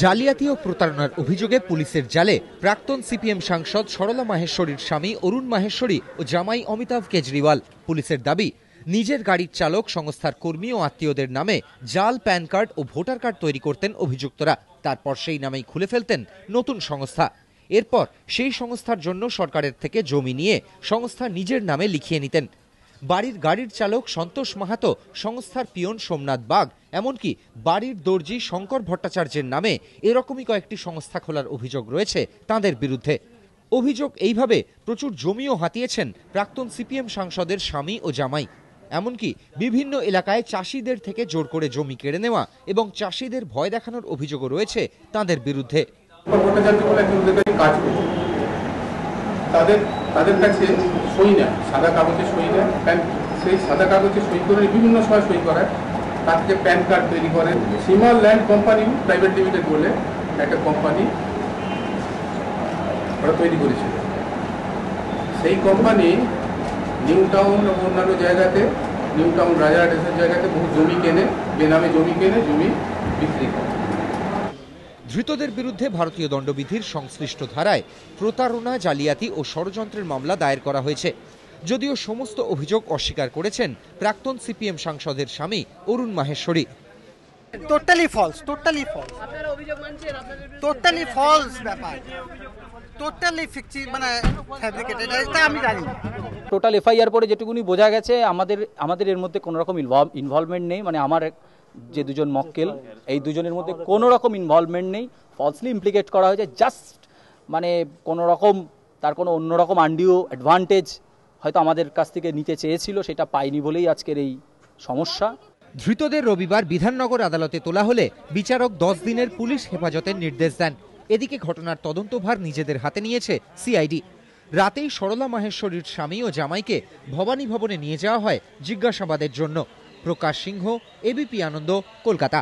জালিয়াতি ও প্রতারণার অভিযোগে পুলিশের জালে প্রাক্তন সিপিএম সাংসদ সরলা মাহেশ্বরীর স্বামী অরুণ মাহেশ্বরী ও জামাই অমিতাভ কেজরিওয়াল পুলিশের দাবি নিজের গাড়ির চালক সংস্থার কর্মী ও আত্মীয়দের নামে জাল প্যান কার্ড ও ভোটার কার্ড তৈরি করতেন অভিযুক্তরা তারপর সেই নামেই খুলে ফেলতেন নতুন সংস্থা এরপর সেই সংস্থার জন্য সরকারের থেকে জমি নিয়ে সংস্থা নিজের নামে লিখিয়ে নিতেন বাড়ির গাড়ির চালক সন্তোষ মাহাতো সংস্থার পিয়ন সোমনাথ বাঘ এমনকি বাড়ির দর্জি শঙ্কর ভট্টাচার্যের নামে এরকমই কয়েকটি সংস্থা খোলার অভিযোগ রয়েছে তাদের বিরুদ্ধে অভিযোগ এইভাবে প্রচুর জমিও হাতিয়েছেন প্রাক্তন সিপিএম সাংসদের স্বামী ও জামাই এমনকি বিভিন্ন এলাকায় চাষিদের থেকে জোর করে জমি কেড়ে নেওয়া এবং চাষিদের ভয় দেখানোর অভিযোগও রয়েছে তাদের বিরুদ্ধে তাদের তাদের কাছে সই নেয় সাদা কাগজে সই নেয় প্যান সেই সাদা কাগজে সই করে বিভিন্ন সময় সই করে তার থেকে প্যান কার্ড তৈরি করে Simal land company private limited বলে একটা কোম্পানি ওরা তৈরি করেছিল সেই কোম্পানি নিউ টাউন এবং অন্যান্য জায়গাতে নিউ টাউন রাজাহাট এসব জায়গাতে বহু জমি কেনে বেনামে জমি কেনে জমি বিক্রি করে ধৃতদের বিরুদ্ধে ভারতীয় দণ্ডবিধির সংশ্লিষ্ট ধারায় প্রতারণা জালিয়াতি ও ষড়যন্ত্রের মামলা দায়ের করা হয়েছে যদিও সমস্ত অভিযোগ অস্বীকার করেছেন প্রাক্তন সিপিএম সাংসদের স্বামী Arun Maheshwari totally false totally false totally false ব্যাপার টোটালি ফিকচি মানে ফ্যাব্রিকেটেড এটা আমি জানি টোটাল এফআইআর পরে যেটুকুনি বোঝা গেছে আমাদের আমাদের এর মধ্যে কোনো রকম ইনভলভমেন্ট নেই মানে আমার যে দুজন মক্কেল এই দুজনের মধ্যে কোনো রকম ইনভলভমেন্ট নেই ফলসলি ইমপ্লিকেট করা হয়েছে জাস্ট মানে কোনো রকম তার কোনো অন্যরকম আন্ডিও অ্যাডভান্টেজ হয়তো আমাদের কাছ থেকে নিতে চেয়েছিল সেটা পাইনি বলেই আজকের এই সমস্যা ধৃতদের রবিবার বিধাননগর আদালতে তোলা হলে বিচারক দশ দিনের পুলিশ হেফাজতের নির্দেশ দেন এদিকে ঘটনার তদন্তভার নিজেদের হাতে নিয়েছে সিআইডি রাতেই সরলা মাহেশ্বরীর স্বামী ও জামাইকে ভবানী ভবনে নিয়ে যাওয়া হয় জিজ্ঞাসাবাদের জন্য প্রকাশ সিংহ এবিপি আনন্দ কলকাতা